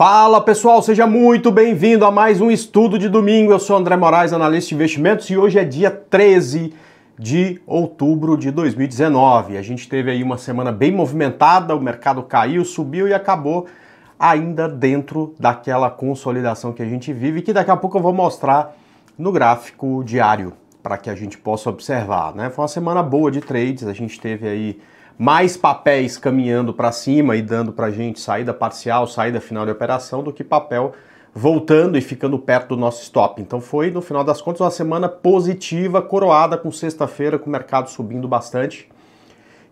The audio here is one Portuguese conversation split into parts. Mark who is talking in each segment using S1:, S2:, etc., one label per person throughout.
S1: Fala pessoal, seja muito bem-vindo a mais um estudo de domingo. Eu sou André Moraes, analista de investimentos, e hoje é dia 13 de outubro de 2019. A gente teve aí uma semana bem movimentada, o mercado caiu, subiu e acabou ainda dentro daquela consolidação que a gente vive, que daqui a pouco eu vou mostrar no gráfico diário para que a gente possa observar, né? Foi uma semana boa de trades, a gente teve aí mais papéis caminhando para cima e dando para a gente saída parcial, saída final de operação, do que papel voltando e ficando perto do nosso stop. Então foi, no final das contas, uma semana positiva, coroada com sexta-feira, com o mercado subindo bastante.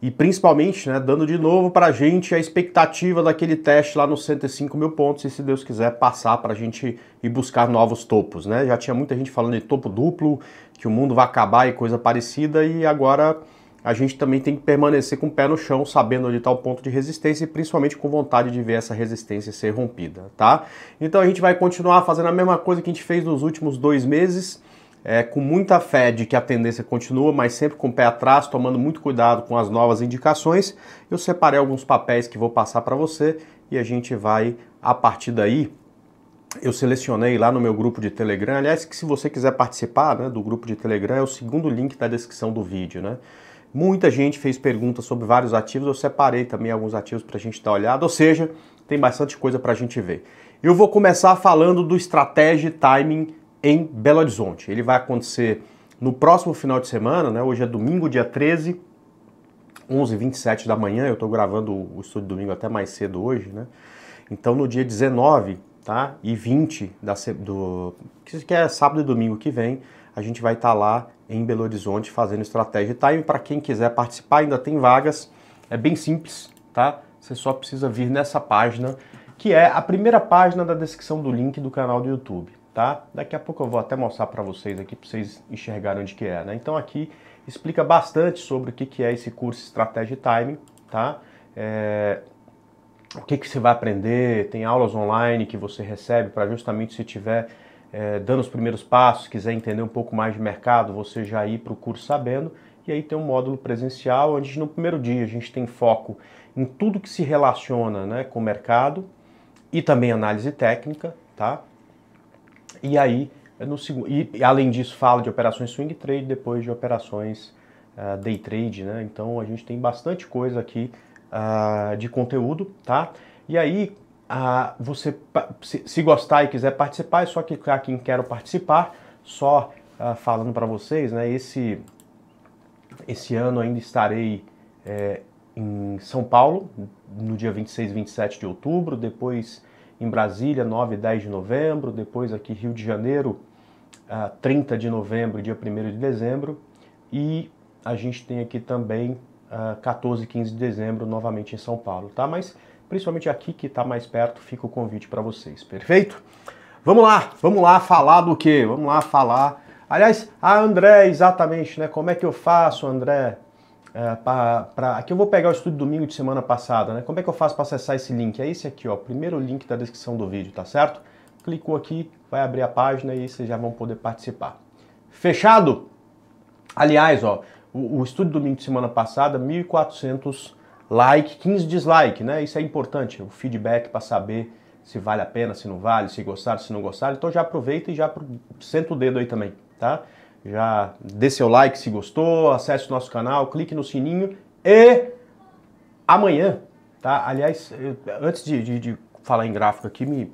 S1: E principalmente, né, dando de novo para a gente a expectativa daquele teste lá nos 105 mil pontos e, se Deus quiser, passar para a gente ir buscar novos topos. Né? Já tinha muita gente falando de topo duplo, que o mundo vai acabar e coisa parecida, e agora a gente também tem que permanecer com o pé no chão, sabendo onde está o ponto de resistência e principalmente com vontade de ver essa resistência ser rompida, tá? Então a gente vai continuar fazendo a mesma coisa que a gente fez nos últimos dois meses, é, com muita fé de que a tendência continua, mas sempre com o pé atrás, tomando muito cuidado com as novas indicações. Eu separei alguns papéis que vou passar para você e a gente vai, a partir daí, eu selecionei lá no meu grupo de Telegram. Aliás, que se você quiser participar né, do grupo de Telegram, é o segundo link da descrição do vídeo, né? Muita gente fez perguntas sobre vários ativos, eu separei também alguns ativos para a gente dar uma olhada, ou seja, tem bastante coisa para a gente ver. Eu vou começar falando do Estratégia Timing em Belo Horizonte. Ele vai acontecer no próximo final de semana, né? hoje é domingo, dia 13, 11h27 da manhã, eu estou gravando o estúdio domingo até mais cedo hoje, né? Então no dia 19 tá? e 20, da, do, que é sábado e domingo que vem, a gente vai estar tá lá em Belo Horizonte fazendo estratégia e time. Para quem quiser participar, ainda tem vagas. É bem simples, tá? Você só precisa vir nessa página, que é a primeira página da descrição do link do canal do YouTube, tá? Daqui a pouco eu vou até mostrar para vocês aqui, para vocês enxergarem onde que é, né? Então aqui explica bastante sobre o que, que é esse curso Estratégia e Time, tá? É... O que, que você vai aprender, tem aulas online que você recebe para justamente se tiver é, dando os primeiros passos, quiser entender um pouco mais de mercado, você já ir para o curso sabendo. E aí tem um módulo presencial, onde no primeiro dia a gente tem foco em tudo que se relaciona né, com o mercado e também análise técnica, tá? E aí, é no, e, além disso, fala de operações swing trade, depois de operações uh, day trade, né? Então a gente tem bastante coisa aqui uh, de conteúdo, tá? E aí, ah, você se, gostar e quiser participar, é só clicar aqui em quero participar. Só ah, falando para vocês, né, esse, esse ano ainda estarei é, em São Paulo, no dia 26 e 27 de outubro, depois em Brasília, 9 e 10 de novembro, depois aqui Rio de Janeiro, 30 ah, de novembro e dia 1 de dezembro, e a gente tem aqui também 14 e 15 de dezembro novamente em São Paulo, tá? Mas principalmente aqui que está mais perto, fica o convite para vocês, perfeito? Vamos lá, vamos lá falar do quê? Vamos lá falar. Aliás, a André, exatamente, né? Como é que eu faço, André? É, pra, pra... Aqui eu vou pegar o estudo domingo de semana passada, né? Como é que eu faço para acessar esse link? É esse aqui, ó, primeiro link da descrição do vídeo, tá certo? Clicou aqui, vai abrir a página e vocês já vão poder participar. Fechado? Aliás, ó, o, o estudo domingo de semana passada, 1400 like, 15 dislike, né? Isso é importante, o feedback para saber se vale a pena, se não vale, se gostaram, se não gostaram. Então já aproveita e já senta o dedo aí também, tá? Já dê seu like se gostou, acesse o nosso canal, clique no sininho e amanhã, tá? Aliás, eu, antes de, de, de falar em gráfico aqui, me...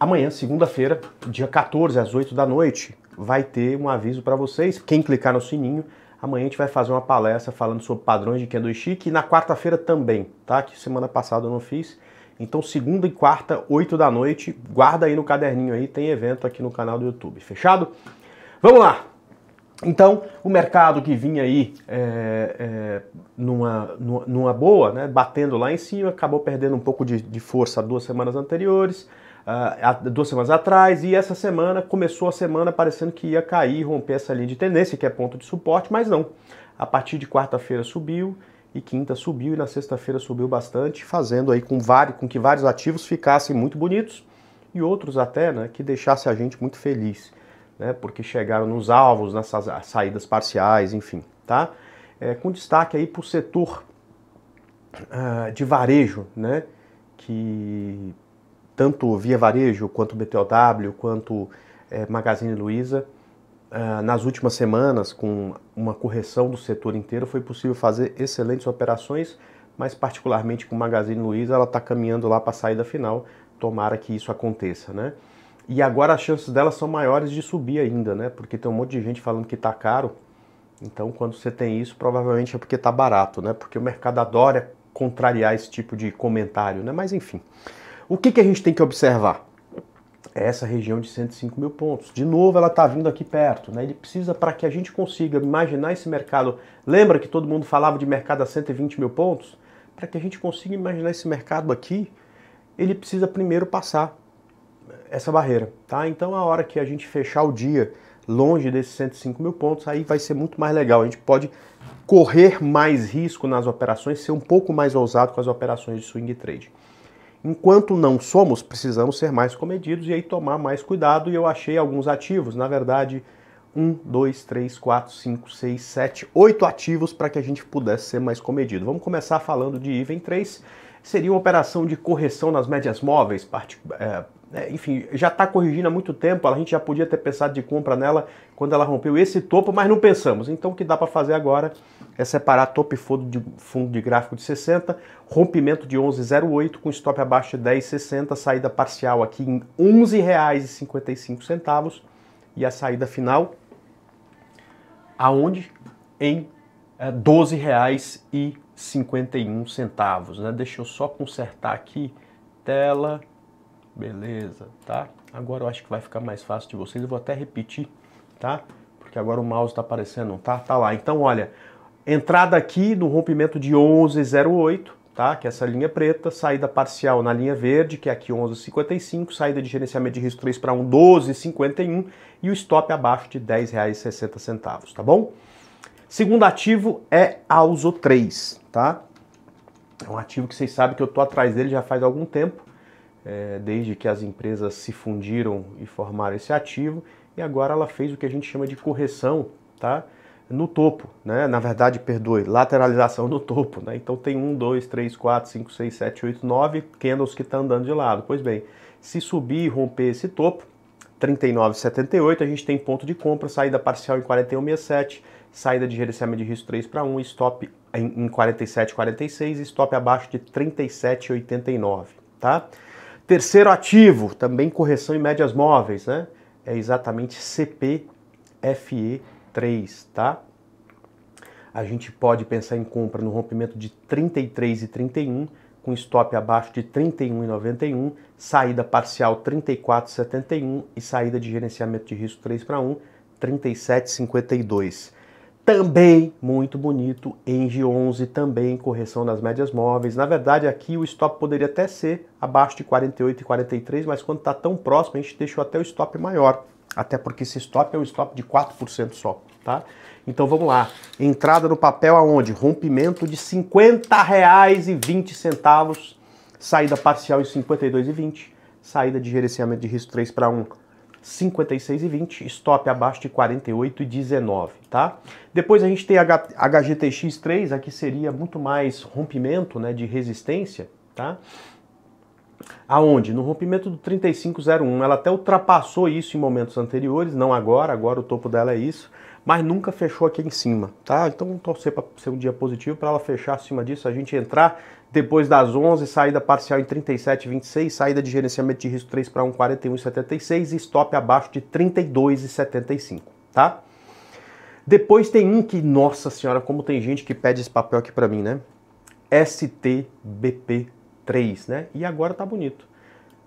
S1: amanhã, segunda-feira, dia 14 às 8 da noite, vai ter um aviso para vocês. Quem clicar no sininho Amanhã a gente vai fazer uma palestra falando sobre padrões de Kendo Ishiki e na quarta-feira também, tá? Que semana passada eu não fiz. Então, segunda e quarta, 8 da noite, guarda aí no caderninho aí, tem evento aqui no canal do YouTube. Fechado? Vamos lá! Então, o mercado que vinha aí é, é, numa, numa boa, né, batendo lá em cima, acabou perdendo um pouco de, de força duas semanas anteriores uh, duas semanas atrás e essa semana começou a semana parecendo que ia cair, romper essa linha de tendência, que é ponto de suporte, mas não. A partir de quarta-feira subiu e quinta subiu e na sexta-feira subiu bastante, fazendo aí com, vários, com que vários ativos ficassem muito bonitos e outros até né, que deixasse a gente muito feliz, né, porque chegaram nos alvos, nas saídas parciais, enfim, tá? É, com destaque aí para o setor uh, de varejo, né, que tanto Via Varejo, quanto BTOW, quanto é, Magazine Luiza. Uh, nas últimas semanas, com uma correção do setor inteiro, foi possível fazer excelentes operações, mas particularmente com Magazine Luiza, ela está caminhando lá para a saída final. Tomara que isso aconteça, né? E agora as chances dela são maiores de subir ainda, né? Porque tem um monte de gente falando que está caro. Então, quando você tem isso, provavelmente é porque está barato, né? Porque o mercado adora contrariar esse tipo de comentário, né? Mas enfim. O que, que a gente tem que observar? É essa região de 105 mil pontos. De novo, ela está vindo aqui perto. Né? Ele precisa, para que a gente consiga imaginar esse mercado. Lembra que todo mundo falava de mercado a 120 mil pontos? Para que a gente consiga imaginar esse mercado aqui, ele precisa primeiro passar essa barreira. Tá? Então, a hora que a gente fechar o dia longe desses 105 mil pontos, aí vai ser muito mais legal. A gente pode correr mais risco nas operações, ser um pouco mais ousado com as operações de swing trade. Enquanto não somos, precisamos ser mais comedidos e aí tomar mais cuidado. E eu achei alguns ativos, na verdade, um, dois, três, quatro, cinco, seis, sete, oito ativos para que a gente pudesse ser mais comedido. Vamos começar falando de IVEN 3. Seria uma operação de correção nas médias móveis, eh, né, enfim, já está corrigindo há muito tempo, a gente já podia ter pensado de compra nela quando ela rompeu esse topo, mas não pensamos. Então o que dá para fazer agora é separar topo e fundo de, fundo de gráfico de 60, rompimento de 11,08 com stop abaixo de 10,60, saída parcial aqui em R$ 11,55 e a saída final aonde? Em é, R$ 12,51. Né? Deixa eu só consertar aqui, tela... Beleza, tá? Agora eu acho que vai ficar mais fácil de vocês. Eu vou até repetir, tá? Porque agora o mouse tá aparecendo, tá? Tá lá. Então, olha, entrada aqui no rompimento de 1108, tá? Que é essa linha preta, saída parcial na linha verde, que é aqui 11,55, saída de gerenciamento de risco 3 para 1, 12,51 e o stop abaixo de R$10,60, tá bom? Segundo ativo é AUSO 3, tá? É um ativo que vocês sabem que eu tô atrás dele já faz algum tempo, é, desde que as empresas se fundiram e formaram esse ativo, e agora ela fez o que a gente chama de correção, tá? No topo, né? Na verdade, perdoe, lateralização no topo, né? Então tem um, dois, três, quatro, cinco, seis, sete, oito, nove candles que estão tá andando de lado. Pois bem, se subir e romper esse topo, 39,78, a gente tem ponto de compra, saída parcial em 41,67, saída de gerenciamento de risco 3 para 1, stop em 47,46 stop abaixo de 37,89, tá? Terceiro ativo, também correção em médias móveis, né? É exatamente CPFE3, tá? A gente pode pensar em compra no rompimento de 33 e 31, com stop abaixo de 31,91, saída parcial 34,71 e saída de gerenciamento de risco 3 para 1, 37,52 também muito bonito, Engie 11 também correção nas médias móveis. Na verdade, aqui o stop poderia até ser abaixo de 48 e 43, mas quando está tão próximo, a gente deixou até o stop maior, até porque esse stop é um stop de 4% só, tá? Então vamos lá. Entrada no papel aonde? Rompimento de R$ 50,20, saída parcial em R$ 52,20, saída de gerenciamento de risco 3 para 1 56,20, stop abaixo de 48,19, tá? Depois a gente tem H HGTX 3, aqui seria muito mais rompimento, né, de resistência, tá? Aonde? No rompimento do 3501, ela até ultrapassou isso em momentos anteriores, não agora, agora o topo dela é isso, mas nunca fechou aqui em cima, tá? Então torcer para ser um dia positivo para ela fechar acima disso, a gente entrar depois das 11, saída parcial em 37,26, saída de gerenciamento de risco 3 para 1, 41,76 e stop abaixo de 32,75, tá? Depois tem um que, nossa senhora, como tem gente que pede esse papel aqui para mim, né? STBP3, né? E agora tá bonito.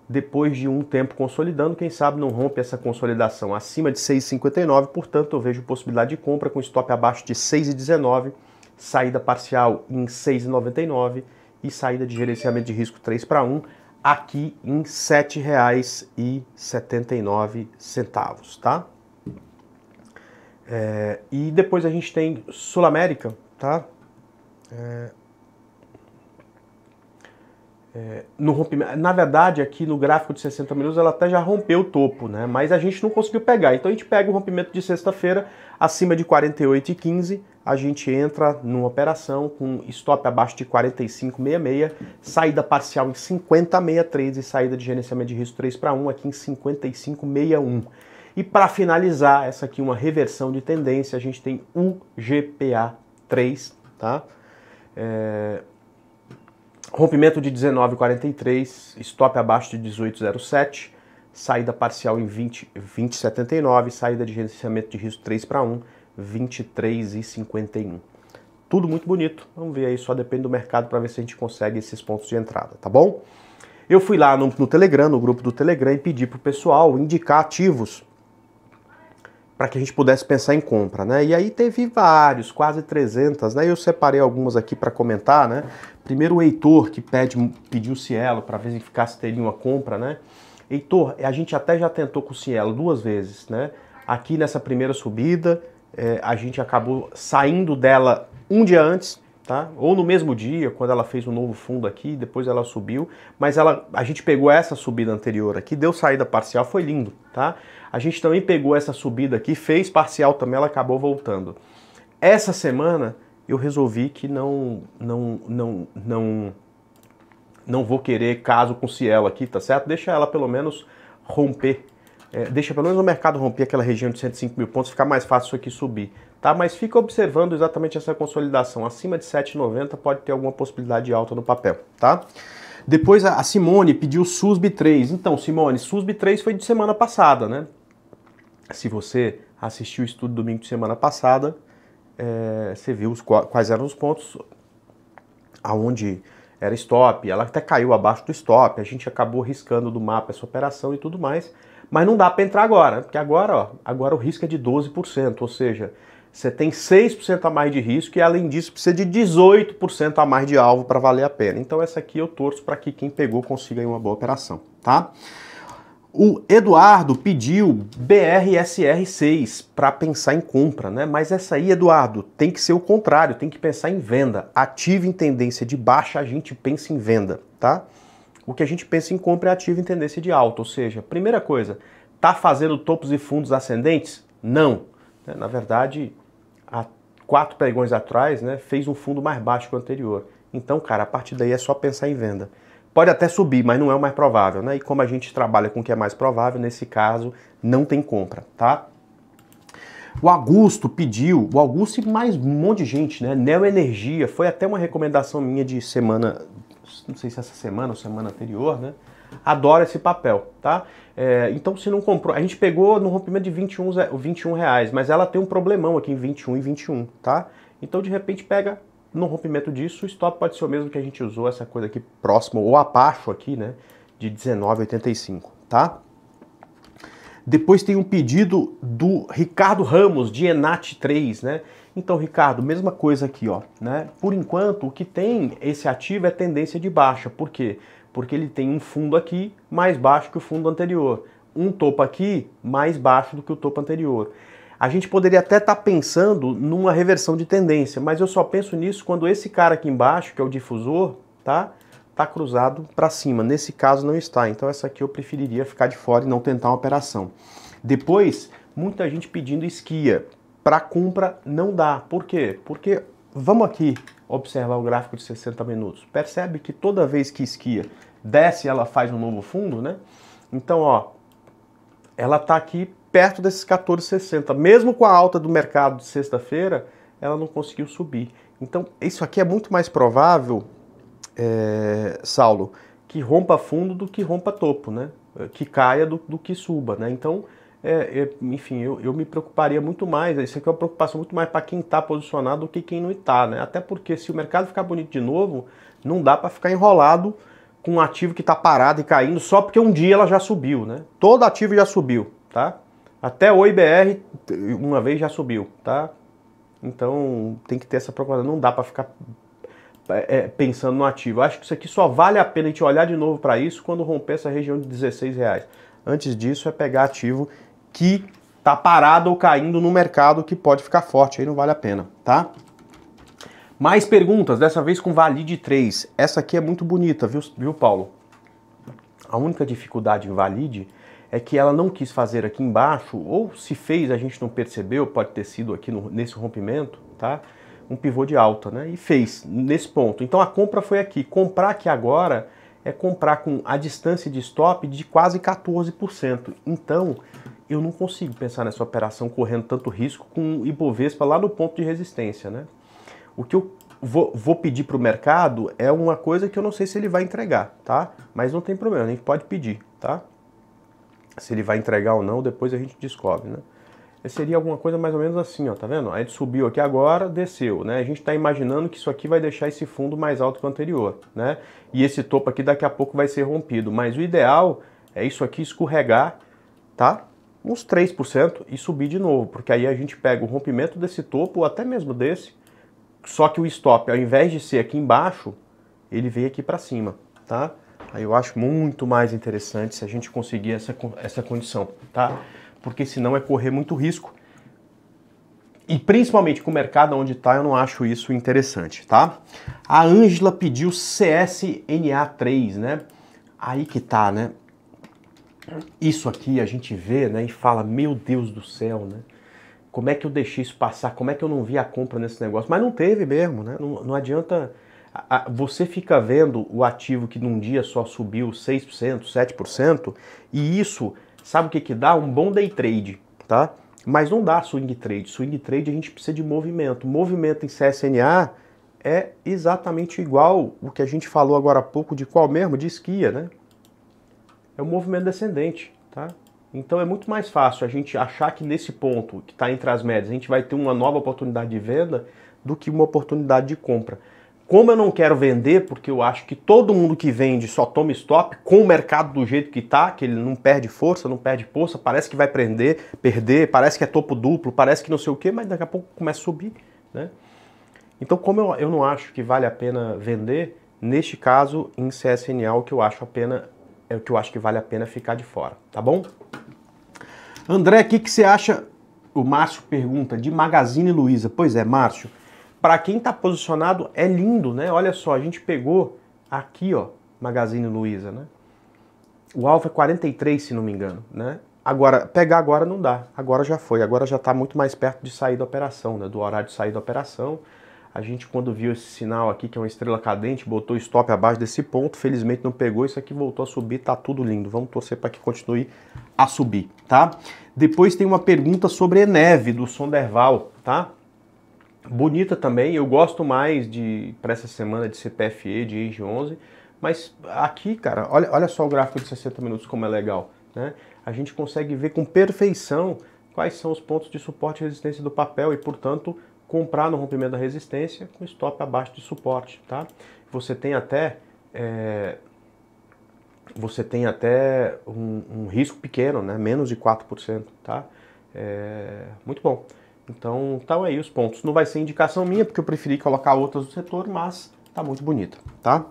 S1: Depois de um tempo consolidando, quem sabe não rompe essa consolidação acima de 6,59, portanto eu vejo possibilidade de compra com stop abaixo de 6,19, saída parcial em 6,99 e saída de gerenciamento de risco 3 para 1 aqui em R$ 7,79, tá? É, e depois a gente tem Sul América, tá? É, é, no rompimento, na verdade, aqui no gráfico de 60 minutos ela até já rompeu o topo, né? Mas a gente não conseguiu pegar. Então a gente pega o rompimento de sexta-feira acima de 48,15 a gente entra numa operação com stop abaixo de 45,66, saída parcial em 50,63 e saída de gerenciamento de risco 3 para 1 aqui em 55,61. E para finalizar, essa aqui uma reversão de tendência, a gente tem o GPA 3, tá? É... Rompimento de 19,43, stop abaixo de 18,07, saída parcial em 20,79, 20, saída de gerenciamento de risco 3 para 1 23 e 51. Tudo muito bonito. Vamos ver aí, só depende do mercado para ver se a gente consegue esses pontos de entrada, tá bom? Eu fui lá no, no Telegram, no grupo do Telegram, e pedi para o pessoal indicar ativos para que a gente pudesse pensar em compra, né? E aí teve vários, quase 300, né? Eu separei algumas aqui para comentar, né? Primeiro o Heitor, que pede, pediu o Cielo para verificar se teria uma compra, né? Heitor, a gente até já tentou com o Cielo duas vezes, né? Aqui nessa primeira subida, é, a gente acabou saindo dela um dia antes, tá? Ou no mesmo dia, quando ela fez um novo fundo aqui, depois ela subiu, mas ela, a gente pegou essa subida anterior aqui, deu saída parcial, foi lindo, tá? A gente também pegou essa subida aqui, fez parcial também, ela acabou voltando. Essa semana eu resolvi que não não não não não vou querer caso com Cielo aqui, tá certo? Deixa ela pelo menos romper é, deixa pelo menos o mercado romper aquela região de 105 mil pontos, ficar mais fácil isso aqui subir. Tá? Mas fica observando exatamente essa consolidação. Acima de 7,90 pode ter alguma possibilidade de alta no papel. Tá? Depois a Simone pediu SUSB 3. Então, Simone, SUSB 3 foi de semana passada, né? Se você assistiu o estudo domingo de semana passada, é, você viu os, quais eram os pontos aonde era stop. Ela até caiu abaixo do stop. A gente acabou riscando do mapa essa operação e tudo mais. Mas não dá para entrar agora, porque agora, ó, agora o risco é de 12%, ou seja, você tem 6% a mais de risco e além disso precisa de 18% a mais de alvo para valer a pena. Então essa aqui eu torço para que quem pegou consiga uma boa operação, tá? O Eduardo pediu BRSR6 para pensar em compra, né? Mas essa aí, Eduardo, tem que ser o contrário, tem que pensar em venda. Ative em tendência de baixa, a gente pensa em venda, tá? o que a gente pensa em compra é ativo em tendência de alta, ou seja, primeira coisa, está fazendo topos e fundos ascendentes? Não. É, na verdade, há quatro pregões atrás, né, fez um fundo mais baixo que o anterior. Então, cara, a partir daí é só pensar em venda. Pode até subir, mas não é o mais provável, né? E como a gente trabalha com o que é mais provável, nesse caso, não tem compra, tá? O Augusto pediu, o Augusto e mais um monte de gente, né? Neo Energia, foi até uma recomendação minha de semana não sei se essa semana ou semana anterior, né? Adoro esse papel, tá? É, então, se não comprou, a gente pegou no rompimento de 21, 21 reais, mas ela tem um problemão aqui em 21 e 21, tá? Então, de repente, pega no rompimento disso, o stop pode ser o mesmo que a gente usou, essa coisa aqui próximo ou abaixo aqui, né? De 19,85, tá? Depois tem um pedido do Ricardo Ramos, de Enat 3, né? Então, Ricardo, mesma coisa aqui, ó, né? Por enquanto, o que tem esse ativo é tendência de baixa. Por quê? Porque ele tem um fundo aqui mais baixo que o fundo anterior, um topo aqui mais baixo do que o topo anterior. A gente poderia até estar tá pensando numa reversão de tendência, mas eu só penso nisso quando esse cara aqui embaixo, que é o difusor, tá? Tá cruzado para cima. Nesse caso não está. Então essa aqui eu preferiria ficar de fora e não tentar uma operação. Depois, muita gente pedindo esquia para compra não dá. Por quê? Porque vamos aqui observar o gráfico de 60 minutos. Percebe que toda vez que esquia desce, ela faz um novo fundo, né? Então, ó, ela está aqui perto desses 14,60. Mesmo com a alta do mercado de sexta-feira, ela não conseguiu subir. Então, isso aqui é muito mais provável, é, Saulo, que rompa fundo do que rompa topo, né? Que caia do, do que suba, né? Então, é, é, enfim, eu, eu, me preocuparia muito mais. Isso aqui é uma preocupação muito mais para quem está posicionado do que quem não está, né? Até porque se o mercado ficar bonito de novo, não dá para ficar enrolado com um ativo que está parado e caindo só porque um dia ela já subiu, né? Todo ativo já subiu, tá? Até o IBR uma vez já subiu, tá? Então tem que ter essa preocupação. Não dá para ficar é, é, pensando no ativo. Acho que isso aqui só vale a pena a gente olhar de novo para isso quando romper essa região de 16 reais. Antes disso é pegar ativo que tá parado ou caindo no mercado que pode ficar forte, aí não vale a pena, tá? Mais perguntas, dessa vez com Valide 3. Essa aqui é muito bonita, viu, viu Paulo? A única dificuldade em Valide é que ela não quis fazer aqui embaixo, ou se fez, a gente não percebeu, pode ter sido aqui no, nesse rompimento, tá? Um pivô de alta, né? E fez nesse ponto. Então a compra foi aqui. Comprar aqui agora é comprar com a distância de stop de quase 14%. Então, eu não consigo pensar nessa operação correndo tanto risco com o Ibovespa lá no ponto de resistência, né? O que eu vou, vou pedir para o mercado é uma coisa que eu não sei se ele vai entregar, tá? Mas não tem problema, a gente pode pedir, tá? Se ele vai entregar ou não, depois a gente descobre, né? seria alguma coisa mais ou menos assim, ó, tá vendo? A gente subiu aqui agora, desceu, né? A gente está imaginando que isso aqui vai deixar esse fundo mais alto que o anterior, né? E esse topo aqui daqui a pouco vai ser rompido, mas o ideal é isso aqui escorregar, tá? Uns 3% e subir de novo, porque aí a gente pega o rompimento desse topo, ou até mesmo desse, só que o stop, ao invés de ser aqui embaixo, ele veio aqui para cima, tá? Aí eu acho muito mais interessante se a gente conseguir essa, essa condição, tá? porque senão é correr muito risco. E principalmente com o mercado onde está, eu não acho isso interessante, tá? A Ângela pediu CSNA3, né? Aí que tá, né? Isso aqui a gente vê, né, e fala, meu Deus do céu, né? Como é que eu deixei isso passar? Como é que eu não vi a compra nesse negócio? Mas não teve mesmo, né? Não, não adianta você fica vendo o ativo que num dia só subiu 6%, 7%, e isso Sabe o que que dá? Um bom day trade, tá? Mas não dá swing trade. Swing trade a gente precisa de movimento. Movimento em CSNA é exatamente igual o que a gente falou agora há pouco de qual mesmo? De esquia, né? É o um movimento descendente, tá? Então é muito mais fácil a gente achar que nesse ponto que está entre as médias a gente vai ter uma nova oportunidade de venda do que uma oportunidade de compra. Como eu não quero vender, porque eu acho que todo mundo que vende só toma stop, com o mercado do jeito que está, que ele não perde força, não perde força, parece que vai prender, perder, parece que é topo duplo, parece que não sei o quê, mas daqui a pouco começa a subir, né? Então, como eu, eu não acho que vale a pena vender, neste caso, em CSNA, o que eu acho a pena, é o que eu acho que vale a pena ficar de fora, tá bom? André, o que, que você acha? O Márcio pergunta, de Magazine Luiza. Pois é, Márcio, para quem está posicionado é lindo, né? Olha só, a gente pegou aqui, ó, Magazine Luiza, né? O alfa é 43, se não me engano, né? Agora, pegar agora não dá. Agora já foi, agora já está muito mais perto de sair da operação, né? Do horário de sair da operação. A gente, quando viu esse sinal aqui, que é uma estrela cadente, botou stop abaixo desse ponto, felizmente não pegou, isso aqui voltou a subir, tá tudo lindo. Vamos torcer para que continue a subir, tá? Depois tem uma pergunta sobre Eneve, do Sonderval, tá? bonita também. Eu gosto mais de para essa semana de CPFE, de EG 11, mas aqui, cara, olha, olha só o gráfico de 60 minutos como é legal, né? A gente consegue ver com perfeição quais são os pontos de suporte e resistência do papel e, portanto, comprar no rompimento da resistência com stop abaixo de suporte, tá? Você tem até é, você tem até um, um, risco pequeno, né? Menos de 4%, tá? É, muito bom. Então, é aí os pontos. Não vai ser indicação minha, porque eu preferi colocar outras do setor, mas tá muito bonita, tá?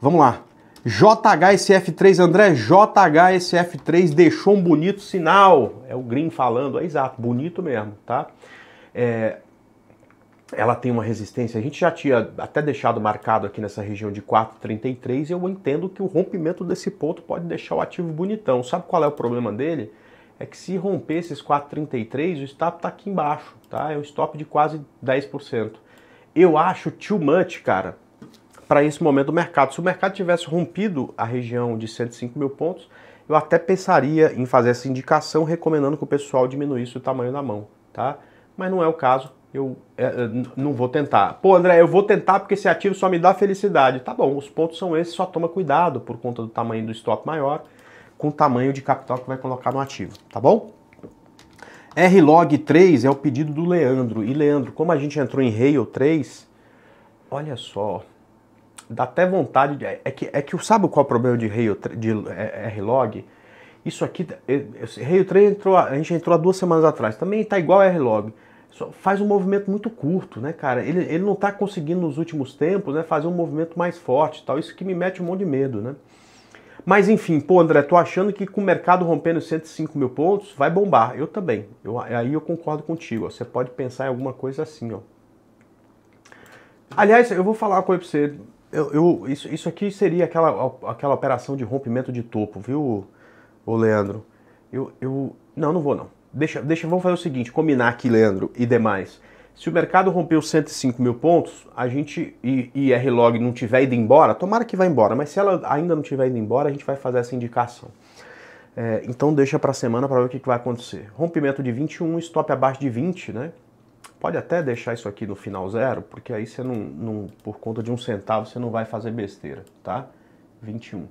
S1: Vamos lá. JHSF3, André, JHSF3 deixou um bonito sinal. É o Green falando, é exato, bonito mesmo, tá? É, ela tem uma resistência. A gente já tinha até deixado marcado aqui nessa região de 4,33 e eu entendo que o rompimento desse ponto pode deixar o ativo bonitão. Sabe qual é o problema dele? é que se romper esses 4,33, o stop está aqui embaixo, tá? É um stop de quase 10%. Eu acho too much, cara, para esse momento do mercado. Se o mercado tivesse rompido a região de 105 mil pontos, eu até pensaria em fazer essa indicação, recomendando que o pessoal diminuísse o tamanho da mão, tá? Mas não é o caso, eu é, é não vou tentar. Pô, André, eu vou tentar porque esse ativo só me dá felicidade. Tá bom, os pontos são esses, só toma cuidado por conta do tamanho do stop maior com o tamanho de capital que vai colocar no ativo, tá bom? RLog 3 é o pedido do Leandro. E Leandro, como a gente entrou em Rail 3, olha só, dá até vontade de, é que é que sabe qual é o problema de Rail de é, é, RLog? Isso aqui, é, Rail 3 entrou, a gente entrou há duas semanas atrás, também tá igual a RLog. Só faz um movimento muito curto, né, cara? Ele, ele não tá conseguindo nos últimos tempos, né, fazer um movimento mais forte, tal. Isso que me mete um monte de medo, né? Mas enfim, pô, André, tô achando que com o mercado rompendo 105 mil pontos, vai bombar. Eu também. Eu, aí eu concordo contigo. Ó. Você pode pensar em alguma coisa assim, ó. Aliás, eu vou falar uma coisa pra você. Eu, eu, isso, isso aqui seria aquela, aquela operação de rompimento de topo, viu, ô Leandro? Eu, eu. Não, não vou não. Deixa, deixa, vamos fazer o seguinte, combinar aqui, Leandro, e demais. Se o mercado romper os 105 mil pontos, a gente e, e R-Log não tiver ido embora, tomara que vá embora, mas se ela ainda não tiver ido embora, a gente vai fazer essa indicação. É, então deixa para a semana para ver o que, que, vai acontecer. Rompimento de 21, stop abaixo de 20, né? Pode até deixar isso aqui no final zero, porque aí você não, não por conta de um centavo, você não vai fazer besteira, tá? 21.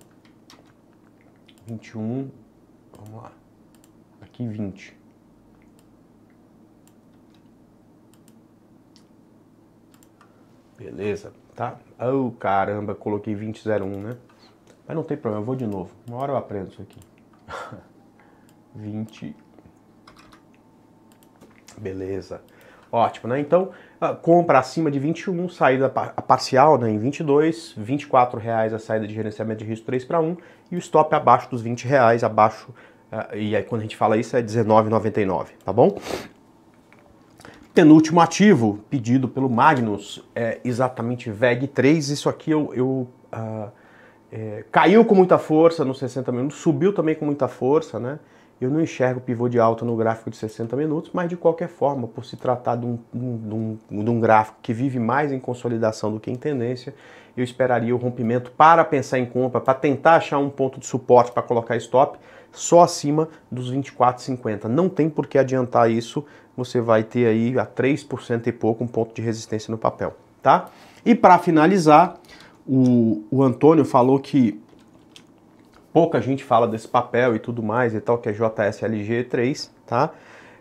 S1: 21, vamos lá. Aqui 20. Beleza, tá? Oh, caramba, coloquei 2001, né? Mas não tem problema, eu vou de novo. Uma hora eu aprendo isso aqui. 20. Beleza. Ótimo, né? Então, ah, compra acima de 21, saída parcial né, em 22, 24 reais a saída de gerenciamento de risco 3 para 1 e o stop abaixo dos 20 reais, abaixo, ah, e aí quando a gente fala isso é 19,99, tá bom? penúltimo ativo pedido pelo Magnus é exatamente VEG3. Isso aqui eu, eu uh, é, caiu com muita força nos 60 minutos, subiu também com muita força, né? Eu não enxergo pivô de alta no gráfico de 60 minutos, mas de qualquer forma, por se tratar de um, de um, de um gráfico que vive mais em consolidação do que em tendência, eu esperaria o rompimento para pensar em compra, para tentar achar um ponto de suporte para colocar stop só acima dos 24,50. Não tem por que adiantar isso você vai ter aí a 3% e pouco um ponto de resistência no papel, tá? E para finalizar, o, o Antônio falou que pouca gente fala desse papel e tudo mais e tal, que é JSLG3, tá?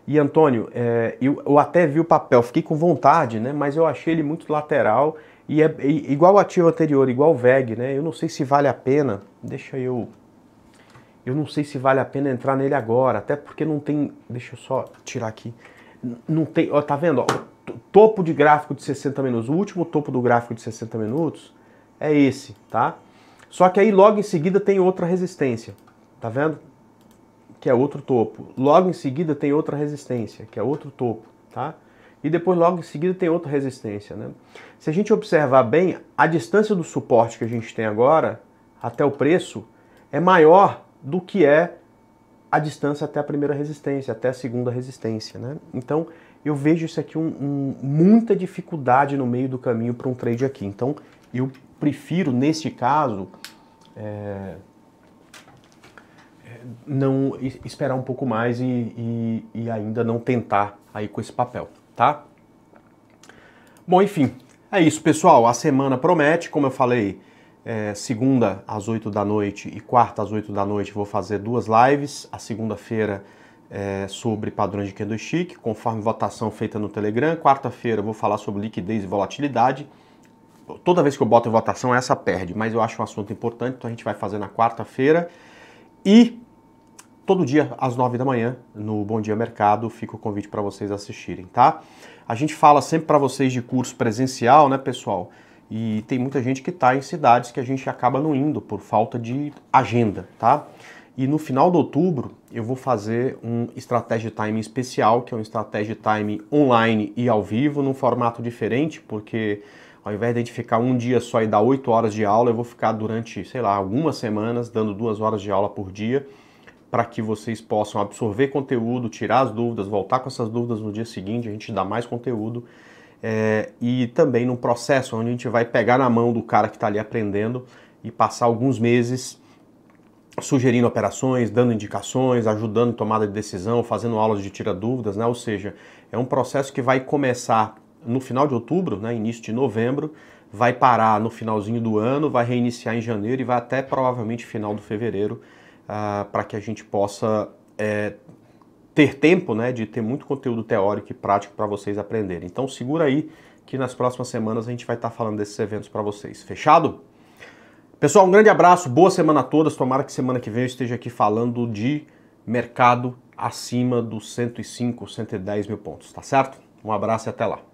S1: E Antônio, é, eu, eu, até vi o papel, fiquei com vontade, né? Mas eu achei ele muito lateral e é e, igual o ativo anterior, igual o VEG, né? Eu não sei se vale a pena, deixa eu... Eu não sei se vale a pena entrar nele agora, até porque não tem... Deixa eu só tirar aqui não tem, ó, tá vendo? Ó, topo de gráfico de 60 minutos, o último topo do gráfico de 60 minutos é esse, tá? Só que aí logo em seguida tem outra resistência, tá vendo? Que é outro topo. Logo em seguida tem outra resistência, que é outro topo, tá? E depois logo em seguida tem outra resistência, né? Se a gente observar bem, a distância do suporte que a gente tem agora até o preço é maior do que é a distância até a primeira resistência, até a segunda resistência. Né? Então eu vejo isso aqui um, um muita dificuldade no meio do caminho para um trade aqui. Então eu prefiro, neste caso, é, é não esperar um pouco mais e, e, e, ainda não tentar aí com esse papel, tá? Bom, enfim, é isso, pessoal. A semana promete, como eu falei, é, segunda às 8 da noite e quarta às 8 da noite vou fazer duas lives. A segunda-feira é, sobre padrões de candlestick, conforme votação feita no Telegram. Quarta-feira vou falar sobre liquidez e volatilidade. Toda vez que eu boto em votação, essa perde, mas eu acho um assunto importante, então a gente vai fazer na quarta-feira. E todo dia às 9 da manhã no Bom Dia Mercado, fica o convite para vocês assistirem, tá? A gente fala sempre para vocês de curso presencial, né, pessoal? E tem muita gente que está em cidades que a gente acaba não indo por falta de agenda, tá? E no final de outubro eu vou fazer um strategy Time especial, que é um strategy Time online e ao vivo, num formato diferente, porque ao invés de a gente ficar um dia só e dar 8 horas de aula, eu vou ficar durante, sei lá, algumas semanas dando duas horas de aula por dia para que vocês possam absorver conteúdo, tirar as dúvidas, voltar com essas dúvidas no dia seguinte, a gente dá mais conteúdo é, e também num processo onde a gente vai pegar na mão do cara que está ali aprendendo e passar alguns meses sugerindo operações, dando indicações, ajudando em tomada de decisão, fazendo aulas de tira dúvidas, né? Ou seja, é um processo que vai começar no final de outubro, né? início de novembro, vai parar no finalzinho do ano, vai reiniciar em janeiro e vai até provavelmente final do fevereiro, uh, para que a gente possa é, ter tempo, né, de ter muito conteúdo teórico e prático para vocês aprenderem. Então segura aí que nas próximas semanas a gente vai estar tá falando desses eventos para vocês. Fechado? Pessoal, um grande abraço, boa semana a todas. Tomara que semana que vem eu esteja aqui falando de mercado acima dos 105, 110 mil pontos, tá certo? Um abraço e até lá.